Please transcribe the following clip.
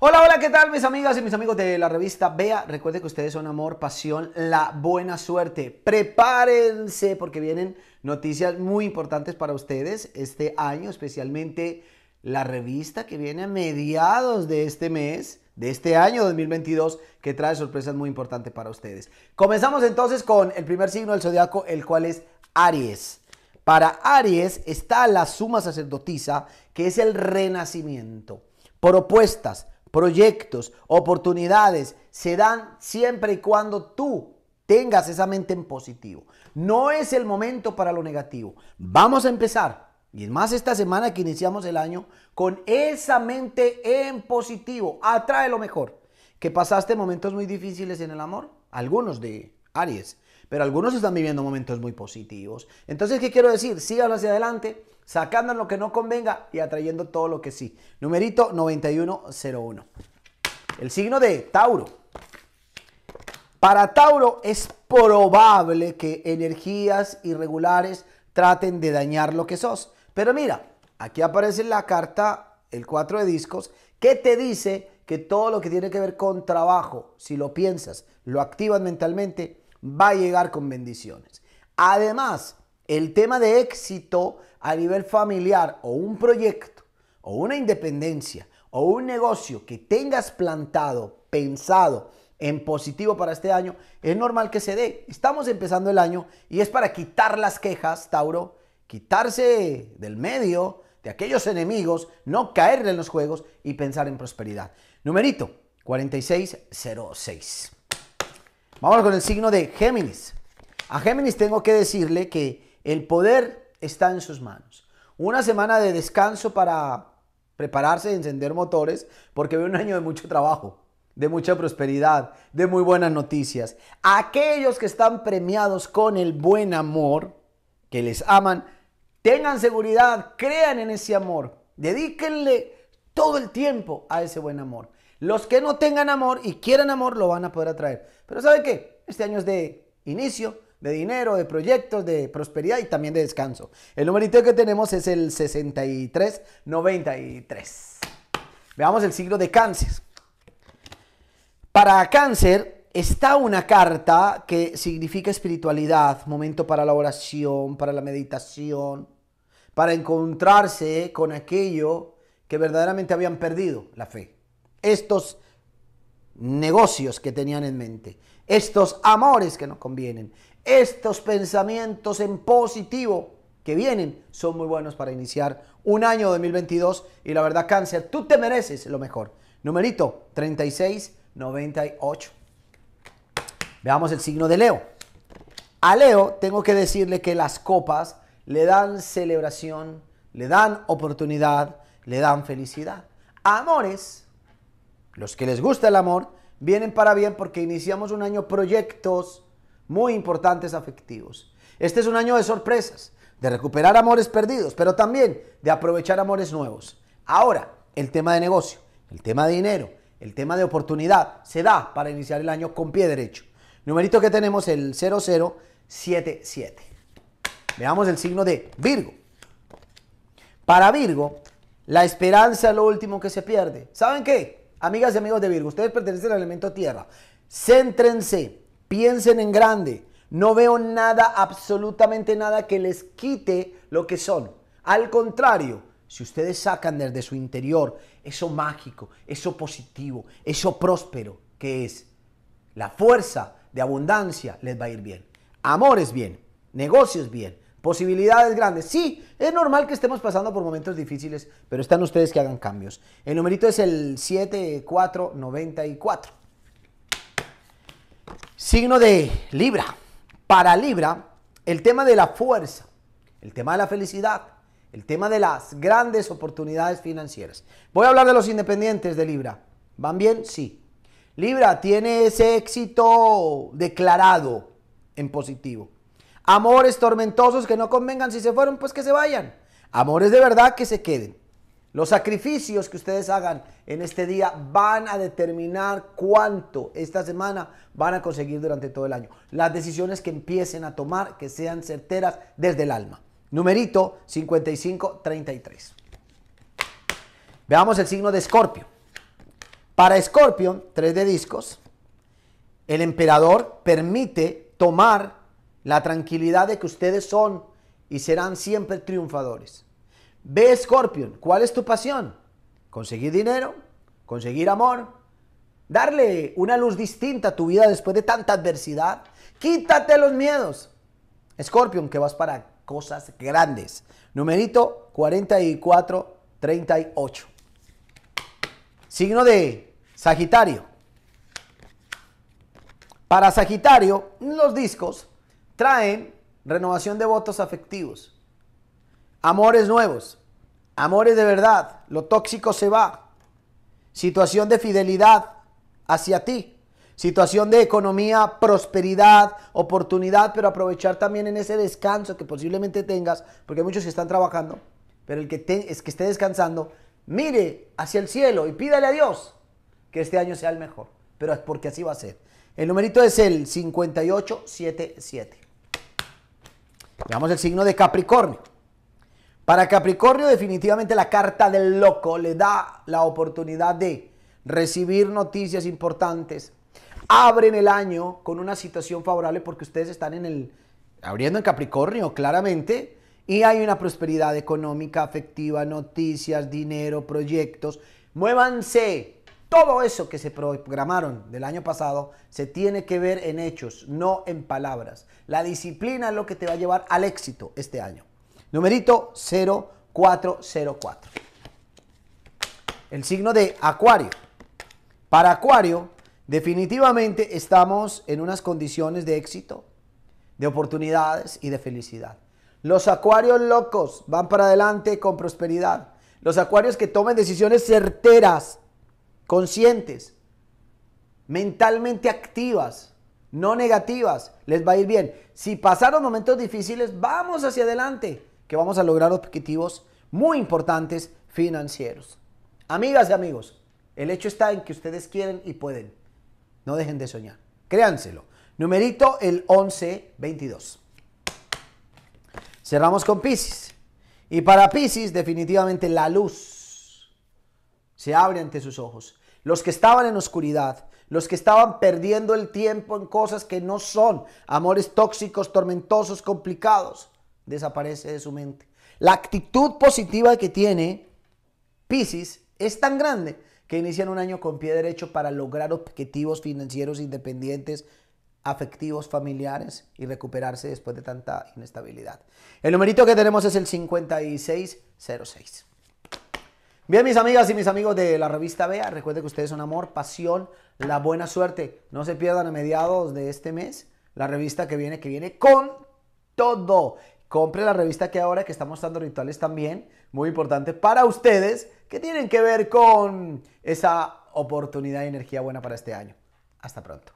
Hola, hola, ¿qué tal mis amigas y mis amigos de la revista Bea? Recuerde que ustedes son amor, pasión, la buena suerte. Prepárense porque vienen noticias muy importantes para ustedes este año, especialmente la revista que viene a mediados de este mes, de este año 2022, que trae sorpresas muy importantes para ustedes. Comenzamos entonces con el primer signo del zodiaco, el cual es Aries. Para Aries está la suma sacerdotisa, que es el renacimiento. Propuestas, proyectos, oportunidades se dan siempre y cuando tú tengas esa mente en positivo. No es el momento para lo negativo. Vamos a empezar, y es más esta semana que iniciamos el año, con esa mente en positivo. Atrae lo mejor. Que pasaste momentos muy difíciles en el amor, algunos de Aries pero algunos están viviendo momentos muy positivos. Entonces, ¿qué quiero decir? Síganlo hacia adelante, sacando lo que no convenga y atrayendo todo lo que sí. Numerito 9101. El signo de Tauro. Para Tauro es probable que energías irregulares traten de dañar lo que sos. Pero mira, aquí aparece la carta, el 4 de discos, que te dice que todo lo que tiene que ver con trabajo, si lo piensas, lo activas mentalmente, va a llegar con bendiciones. Además, el tema de éxito a nivel familiar o un proyecto o una independencia o un negocio que tengas plantado, pensado en positivo para este año, es normal que se dé. Estamos empezando el año y es para quitar las quejas, Tauro, quitarse del medio de aquellos enemigos, no caerle en los juegos y pensar en prosperidad. Numerito 4606. Vamos con el signo de Géminis. A Géminis tengo que decirle que el poder está en sus manos. Una semana de descanso para prepararse y encender motores, porque ve un año de mucho trabajo, de mucha prosperidad, de muy buenas noticias. Aquellos que están premiados con el buen amor, que les aman, tengan seguridad, crean en ese amor, dedíquenle todo el tiempo a ese buen amor. Los que no tengan amor y quieran amor lo van a poder atraer. Pero ¿sabe qué? Este año es de inicio, de dinero, de proyectos, de prosperidad y también de descanso. El numerito que tenemos es el 6393. Veamos el siglo de cáncer. Para cáncer está una carta que significa espiritualidad, momento para la oración, para la meditación, para encontrarse con aquello que verdaderamente habían perdido, la fe estos negocios que tenían en mente, estos amores que nos convienen, estos pensamientos en positivo que vienen, son muy buenos para iniciar un año 2022 y la verdad cáncer, tú te mereces lo mejor. Numerito 3698. Veamos el signo de Leo. A Leo tengo que decirle que las copas le dan celebración, le dan oportunidad, le dan felicidad. Amores los que les gusta el amor vienen para bien porque iniciamos un año proyectos muy importantes afectivos. Este es un año de sorpresas, de recuperar amores perdidos, pero también de aprovechar amores nuevos. Ahora, el tema de negocio, el tema de dinero, el tema de oportunidad, se da para iniciar el año con pie derecho. Numerito que tenemos el 0077. Veamos el signo de Virgo. Para Virgo, la esperanza es lo último que se pierde. ¿Saben qué? Amigas y amigos de Virgo, ustedes pertenecen al elemento tierra. Céntrense, piensen en grande. No veo nada, absolutamente nada que les quite lo que son. Al contrario, si ustedes sacan desde su interior eso mágico, eso positivo, eso próspero que es la fuerza de abundancia, les va a ir bien. Amores bien, negocios bien, posibilidades grandes. Sí, es normal que estemos pasando por momentos difíciles, pero están ustedes que hagan cambios. El numerito es el 7494. Signo de Libra. Para Libra, el tema de la fuerza, el tema de la felicidad, el tema de las grandes oportunidades financieras. Voy a hablar de los independientes de Libra. ¿Van bien? Sí. Libra tiene ese éxito declarado en positivo. Amores tormentosos que no convengan, si se fueron, pues que se vayan. Amores de verdad que se queden. Los sacrificios que ustedes hagan en este día van a determinar cuánto esta semana van a conseguir durante todo el año. Las decisiones que empiecen a tomar, que sean certeras desde el alma. Numerito 5533. Veamos el signo de Escorpio. Para Escorpio, 3 de discos, el emperador permite tomar la tranquilidad de que ustedes son y serán siempre triunfadores. Ve, Scorpion, ¿cuál es tu pasión? Conseguir dinero, conseguir amor, darle una luz distinta a tu vida después de tanta adversidad. Quítate los miedos. Scorpion, que vas para cosas grandes. Numerito 4438. Signo de Sagitario. Para Sagitario, los discos traen renovación de votos afectivos, amores nuevos, amores de verdad, lo tóxico se va, situación de fidelidad hacia ti, situación de economía, prosperidad, oportunidad, pero aprovechar también en ese descanso que posiblemente tengas, porque muchos están trabajando, pero el que, es que esté descansando, mire hacia el cielo y pídale a Dios que este año sea el mejor, pero es porque así va a ser. El numerito es el 5877. Veamos el signo de Capricornio. Para Capricornio definitivamente la carta del loco le da la oportunidad de recibir noticias importantes. Abren el año con una situación favorable porque ustedes están en el abriendo en Capricornio claramente y hay una prosperidad económica, afectiva, noticias, dinero, proyectos. Muévanse, todo eso que se programaron del año pasado se tiene que ver en hechos, no en palabras. La disciplina es lo que te va a llevar al éxito este año. Numerito 0404. El signo de Acuario. Para Acuario, definitivamente estamos en unas condiciones de éxito, de oportunidades y de felicidad. Los acuarios locos van para adelante con prosperidad. Los acuarios que tomen decisiones certeras conscientes, mentalmente activas, no negativas, les va a ir bien. Si pasaron momentos difíciles, vamos hacia adelante, que vamos a lograr objetivos muy importantes financieros. Amigas y amigos, el hecho está en que ustedes quieren y pueden. No dejen de soñar. Créanselo. Numerito el 1122. Cerramos con Pisces. Y para Pisces, definitivamente la luz se abre ante sus ojos. Los que estaban en oscuridad, los que estaban perdiendo el tiempo en cosas que no son, amores tóxicos, tormentosos, complicados, desaparece de su mente. La actitud positiva que tiene Pisces es tan grande que inician un año con pie derecho para lograr objetivos financieros independientes, afectivos, familiares y recuperarse después de tanta inestabilidad. El numerito que tenemos es el 5606. Bien, mis amigas y mis amigos de la revista Bea, recuerden que ustedes son amor, pasión, la buena suerte. No se pierdan a mediados de este mes la revista que viene, que viene con todo. Compre la revista que ahora que estamos dando rituales también, muy importante para ustedes, que tienen que ver con esa oportunidad y energía buena para este año. Hasta pronto.